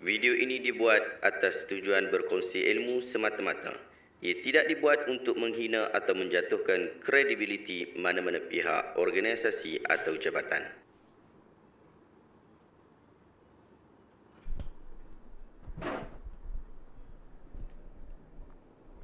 Video ini dibuat atas tujuan berkongsi ilmu semata-mata. Ia tidak dibuat untuk menghina atau menjatuhkan kredibiliti mana-mana pihak, organisasi atau jabatan.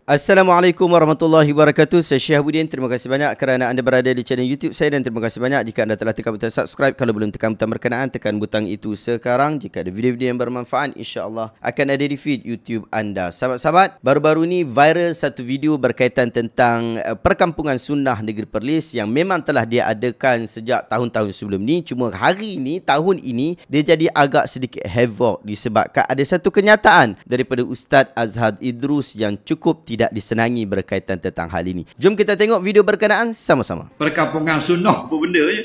Assalamualaikum warahmatullahi wabarakatuh. Saya Syekh Budin. Terima kasih banyak kerana anda berada di channel YouTube saya dan terima kasih banyak jika anda telah tekan butang subscribe. Kalau belum tekan butang berkenaan, tekan butang itu sekarang. Jika ada video-video yang bermanfaat, insya-Allah akan ada di feed YouTube anda. Sahabat-sahabat, baru-baru ni viral satu video berkaitan tentang eh, perkampungan sunnah negeri Perlis yang memang telah diadakan sejak tahun-tahun sebelum ni. Cuma hari ini, tahun ini dia jadi agak sedikit havoc disebabkan ada satu kenyataan daripada Ustaz Azhad Idrus yang cukup tidak tidak disenangi berkaitan tentang hal ini. Jom kita tengok video berkenaan sama-sama. Perkampungan sunnah apa benda je? Ya?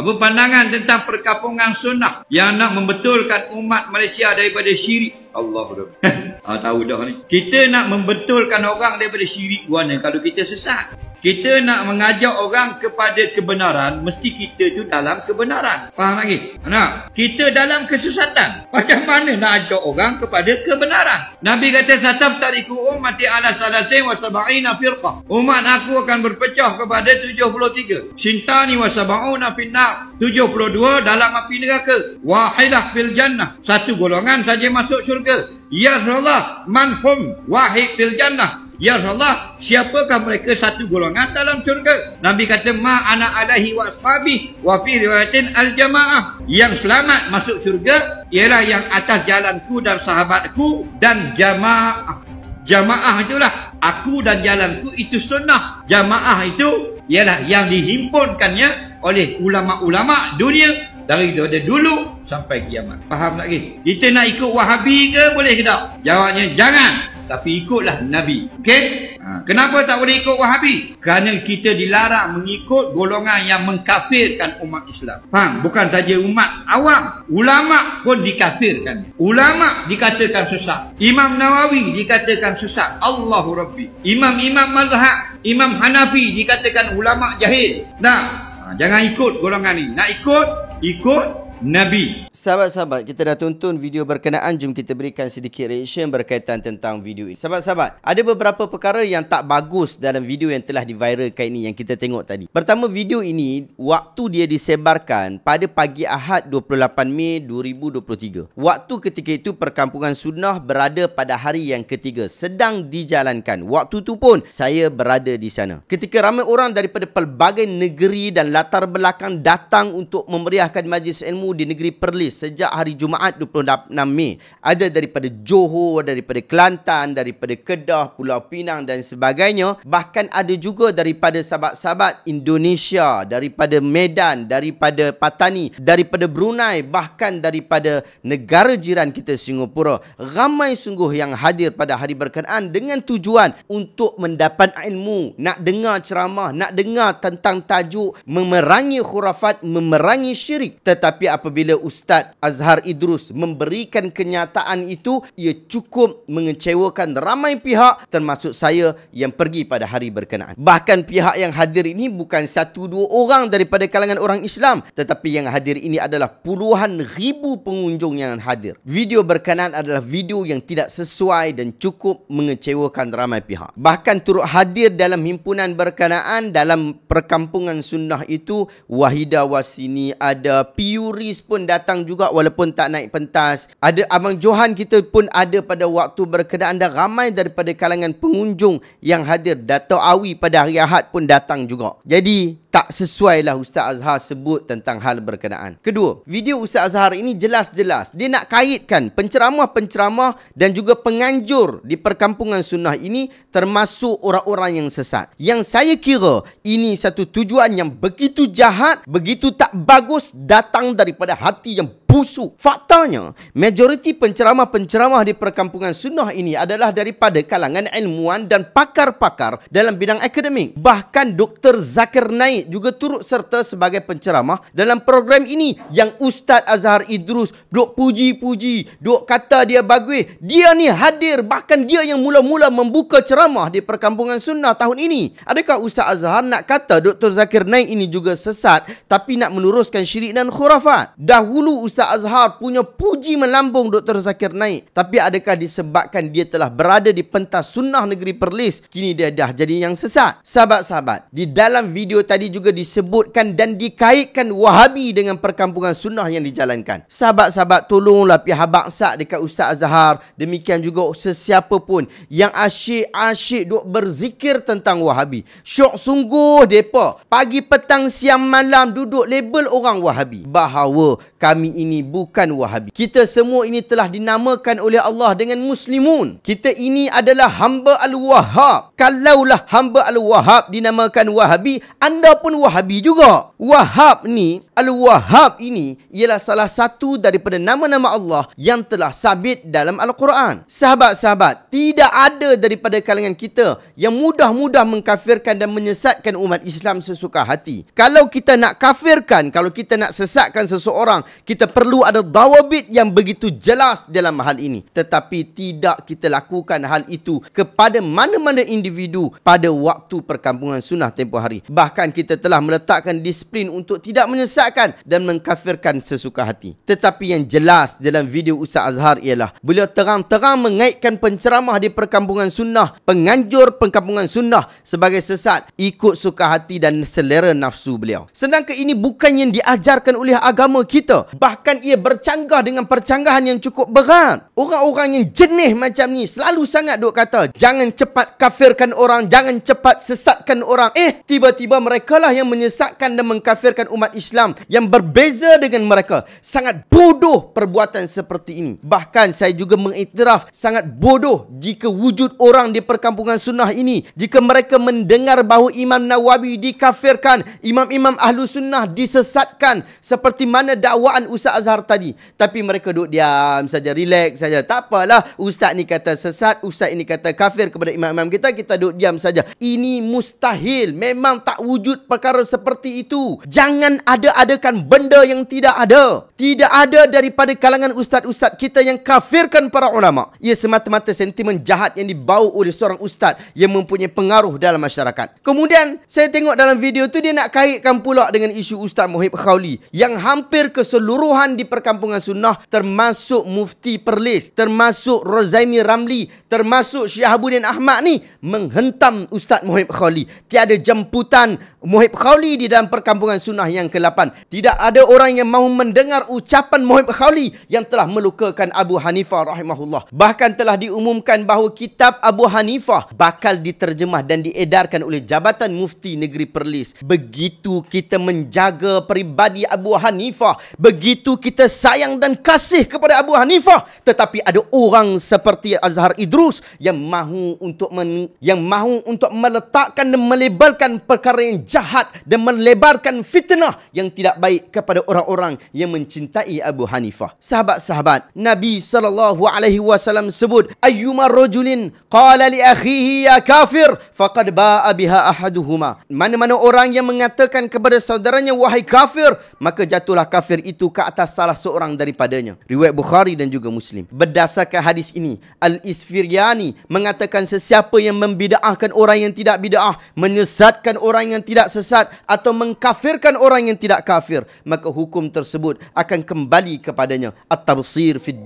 Apa pandangan tentang perkampungan sunnah yang nak membetulkan umat Malaysia daripada syirik? Allah Ah tahu dah ni. Kita nak membetulkan orang daripada syirik mana kalau kita sesat? Kita nak mengajak orang kepada kebenaran, mesti kita tu dalam kebenaran. Faham lagi? Nah, kita dalam kesesatan. Macam mana nak ajak orang kepada kebenaran? Nabi kata, Satam tariku umati ala salasin wa sabaina firqah. Umat aku akan berpecah kepada 73. Sintani wa sabauna finnak. 72 dalam api neraka. Wahidah fil jannah. Satu golongan saja masuk syurga. Ya Rasulullah, manhum wahid fil jannah. Ya Rasulullah, siapakah mereka satu golongan dalam syurga? Nabi kata, Ma ana alaihi wa sahabi wa fi riwayatin al jamaah. Yang selamat masuk syurga, ialah yang atas jalanku dan sahabatku dan jamaah. Jamaah itulah. Aku dan jalanku itu sunnah. Jamaah itu ialah yang dihimpunkannya oleh ulama-ulama dunia dari dari dulu sampai kiamat. Faham tak lagi? Kita nak ikut Wahabi ke boleh ke tak? Jawabnya jangan tapi ikutlah Nabi. Okey? Ha, kenapa tak boleh ikut Wahabi? Kerana kita dilarang mengikut golongan yang mengkafirkan umat Islam. Faham? Bukan saja umat awam. Ulama pun dikafirkan. Ulama dikatakan susah. Imam Nawawi dikatakan susah. Allahu Rabbi. Imam-imam mazhab. Imam Hanafi dikatakan ulama jahil. Nah, ha, jangan ikut golongan ini. Nak ikut? Ikut Nabi. Sahabat-sahabat, kita dah tonton video berkenaan. Jom kita berikan sedikit reaction berkaitan tentang video ini. Sahabat-sahabat, ada beberapa perkara yang tak bagus dalam video yang telah diviralkan ini yang kita tengok tadi. Pertama, video ini waktu dia disebarkan pada pagi Ahad 28 Mei 2023. Waktu ketika itu perkampungan sunnah berada pada hari yang ketiga sedang dijalankan. Waktu tu pun saya berada di sana. Ketika ramai orang daripada pelbagai negeri dan latar belakang datang untuk memeriahkan majlis ilmu di negeri Perlis sejak hari Jumaat 26 Mei. Ada daripada Johor, daripada Kelantan, daripada Kedah, Pulau Pinang dan sebagainya. Bahkan ada juga daripada sahabat-sahabat Indonesia, daripada Medan, daripada Patani, daripada Brunei, bahkan daripada negara jiran kita Singapura. Ramai sungguh yang hadir pada hari berkenaan dengan tujuan untuk mendapat ilmu, nak dengar ceramah, nak dengar tentang tajuk memerangi khurafat, memerangi syirik. Tetapi apa apabila Ustaz Azhar Idrus memberikan kenyataan itu ia cukup mengecewakan ramai pihak termasuk saya yang pergi pada hari berkenaan. Bahkan pihak yang hadir ini bukan satu dua orang daripada kalangan orang Islam tetapi yang hadir ini adalah puluhan ribu pengunjung yang hadir. Video berkenaan adalah video yang tidak sesuai dan cukup mengecewakan ramai pihak. Bahkan turut hadir dalam himpunan berkenaan dalam perkampungan sunnah itu Wahida Wasini ada Piuri Aziz pun datang juga walaupun tak naik pentas. Ada Abang Johan kita pun ada pada waktu berkenaan dan ramai daripada kalangan pengunjung yang hadir. Dato' Awi pada hari Ahad pun datang juga. Jadi tak sesuai lah Ustaz Azhar sebut tentang hal berkenaan. Kedua, video Ustaz Azhar ini jelas-jelas. Dia nak kaitkan penceramah-penceramah dan juga penganjur di perkampungan sunnah ini termasuk orang-orang yang sesat. Yang saya kira ini satu tujuan yang begitu jahat, begitu tak bagus datang dari kepada hati yang busuk. Faktanya, majoriti penceramah-penceramah di perkampungan sunnah ini adalah daripada kalangan ilmuwan dan pakar-pakar dalam bidang akademik. Bahkan Dr. Zakir Naik juga turut serta sebagai penceramah dalam program ini yang Ustaz Azhar Idrus duk puji-puji, duk kata dia bagus. Dia ni hadir bahkan dia yang mula-mula membuka ceramah di perkampungan sunnah tahun ini. Adakah Ustaz Azhar nak kata Dr. Zakir Naik ini juga sesat tapi nak meluruskan syirik dan khurafat? Dahulu Ustaz Ustaz Azhar punya puji melambung Dr. Zakir Naik. Tapi adakah disebabkan dia telah berada di pentas sunnah negeri Perlis, kini dia dah jadi yang sesat? Sahabat-sahabat, di dalam video tadi juga disebutkan dan dikaitkan Wahabi dengan perkampungan sunnah yang dijalankan. Sahabat-sahabat, tolonglah pihak bangsa dekat Ustaz Azhar. Demikian juga sesiapa pun yang asyik-asyik duk berzikir tentang Wahabi. Syok sungguh mereka. Pagi, petang, siang, malam duduk label orang Wahabi. Bahawa kami ini ini bukan wahabi. Kita semua ini telah dinamakan oleh Allah dengan muslimun. Kita ini adalah hamba al-wahab. Kalaulah hamba al-wahab dinamakan wahabi, anda pun wahabi juga. Wahab ni, al-wahab ini ialah salah satu daripada nama-nama Allah yang telah sabit dalam Al-Quran. Sahabat-sahabat, tidak ada daripada kalangan kita yang mudah-mudah mengkafirkan dan menyesatkan umat Islam sesuka hati. Kalau kita nak kafirkan, kalau kita nak sesatkan seseorang, kita perlu ada dawabit yang begitu jelas dalam hal ini. Tetapi tidak kita lakukan hal itu kepada mana-mana individu pada waktu perkampungan sunnah tempoh hari. Bahkan kita telah meletakkan disiplin untuk tidak menyesatkan dan mengkafirkan sesuka hati. Tetapi yang jelas dalam video Ustaz Azhar ialah beliau terang-terang mengaitkan penceramah di perkampungan sunnah, penganjur perkampungan sunnah sebagai sesat ikut suka hati dan selera nafsu beliau. Sedangkan ini bukan yang diajarkan oleh agama kita. Bahkan bahkan ia bercanggah dengan percanggahan yang cukup berat. Orang-orang yang jenih macam ni selalu sangat duk kata, jangan cepat kafirkan orang, jangan cepat sesatkan orang. Eh, tiba-tiba mereka lah yang menyesatkan dan mengkafirkan umat Islam yang berbeza dengan mereka. Sangat bodoh perbuatan seperti ini. Bahkan saya juga mengiktiraf sangat bodoh jika wujud orang di perkampungan sunnah ini, jika mereka mendengar bahawa Imam Nawawi dikafirkan, imam-imam ahlu sunnah disesatkan seperti mana dakwaan Ustaz Azhar tadi. Tapi mereka duduk diam saja, relax saja. Tak apalah, ustaz ni kata sesat, ustaz ini kata kafir kepada imam-imam kita, kita duduk diam saja. Ini mustahil, memang tak wujud perkara seperti itu. Jangan ada-adakan benda yang tidak ada. Tidak ada daripada kalangan ustaz-ustaz kita yang kafirkan para ulama. Ia semata-mata sentimen jahat yang dibawa oleh seorang ustaz yang mempunyai pengaruh dalam masyarakat. Kemudian, saya tengok dalam video tu dia nak kaitkan pula dengan isu Ustaz Mohib Khawli yang hampir keseluruhan Tuan di perkampungan sunnah termasuk Mufti Perlis, termasuk Rozaimi Ramli, termasuk Syihabuddin Ahmad ni menghentam Ustaz Mohib Khali. Tiada jemputan Mohib Khali di dalam perkampungan sunnah yang ke-8. Tidak ada orang yang mahu mendengar ucapan Mohib Khali yang telah melukakan Abu Hanifah rahimahullah. Bahkan telah diumumkan bahawa kitab Abu Hanifah bakal diterjemah dan diedarkan oleh Jabatan Mufti Negeri Perlis. Begitu kita menjaga peribadi Abu Hanifah, begitu kita sayang dan kasih kepada Abu Hanifah tetapi ada orang seperti Azhar Idrus yang mahu untuk men, yang mahu untuk meletakkan dan melebarkan perkara yang jahat dan melebarkan fitnah yang tidak baik kepada orang-orang yang mencintai Abu Hanifah sahabat-sahabat Nabi sallallahu alaihi wasallam sebut ayyuma rajulin qala li akhihi ya kafir faqad ba'a biha ahaduhuma mana-mana orang yang mengatakan kepada saudaranya wahai kafir maka jatuhlah kafir itu ke atas atas salah seorang daripadanya. Riwayat Bukhari dan juga Muslim. Berdasarkan hadis ini, Al-Isfiryani mengatakan sesiapa yang membida'ahkan orang yang tidak bida'ah, menyesatkan orang yang tidak sesat atau mengkafirkan orang yang tidak kafir, maka hukum tersebut akan kembali kepadanya. At-Tabsir fid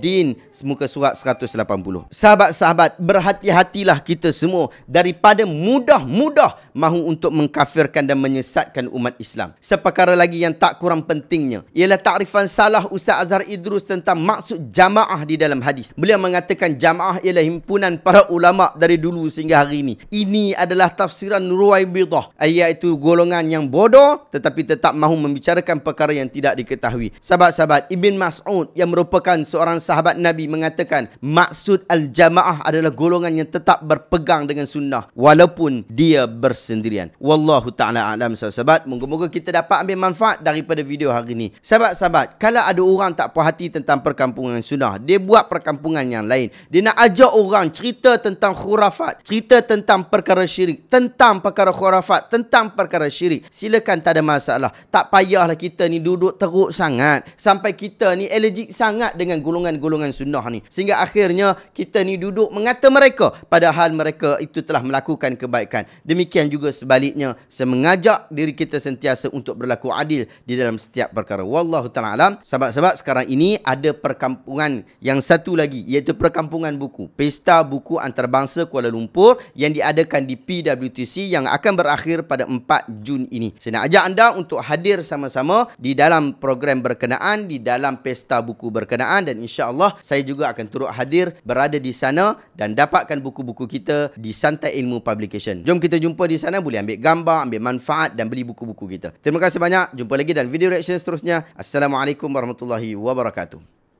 muka surat 180. Sahabat-sahabat, berhati-hatilah kita semua daripada mudah-mudah mahu untuk mengkafirkan dan menyesatkan umat Islam. Sepakara lagi yang tak kurang pentingnya ialah takrifan sah- masalah Ustaz Azhar Idrus tentang maksud jamaah di dalam hadis. Beliau mengatakan jamaah ialah himpunan para ulama dari dulu sehingga hari ini. Ini adalah tafsiran Ruwai Bidah. Iaitu golongan yang bodoh tetapi tetap mahu membicarakan perkara yang tidak diketahui. Sahabat-sahabat, Ibn Mas'ud yang merupakan seorang sahabat Nabi mengatakan maksud al-jamaah adalah golongan yang tetap berpegang dengan sunnah walaupun dia bersendirian. Wallahu ta'ala alam sahabat Moga-moga kita dapat ambil manfaat daripada video hari ini. Sahabat-sahabat, kalau kadang ada orang tak puas hati tentang perkampungan sunnah. Dia buat perkampungan yang lain. Dia nak ajak orang cerita tentang khurafat. Cerita tentang perkara syirik. Tentang perkara khurafat. Tentang perkara syirik. Silakan tak ada masalah. Tak payahlah kita ni duduk teruk sangat. Sampai kita ni allergic sangat dengan golongan-golongan sunnah ni. Sehingga akhirnya kita ni duduk mengata mereka. Padahal mereka itu telah melakukan kebaikan. Demikian juga sebaliknya. Saya diri kita sentiasa untuk berlaku adil di dalam setiap perkara. Wallahu ta'ala sebab-sebab sekarang ini ada perkampungan yang satu lagi iaitu perkampungan buku pesta buku antarabangsa Kuala Lumpur yang diadakan di PWTC yang akan berakhir pada 4 Jun ini. Saya nak ajak anda untuk hadir sama-sama di dalam program berkenaan di dalam pesta buku berkenaan dan insya-Allah saya juga akan turut hadir berada di sana dan dapatkan buku-buku kita di Santai Ilmu Publication. Jom kita jumpa di sana boleh ambil gambar, ambil manfaat dan beli buku-buku kita. Terima kasih banyak. Jumpa lagi dalam video reaction seterusnya. Assalamualaikum warahmatullahi wabarakatuh.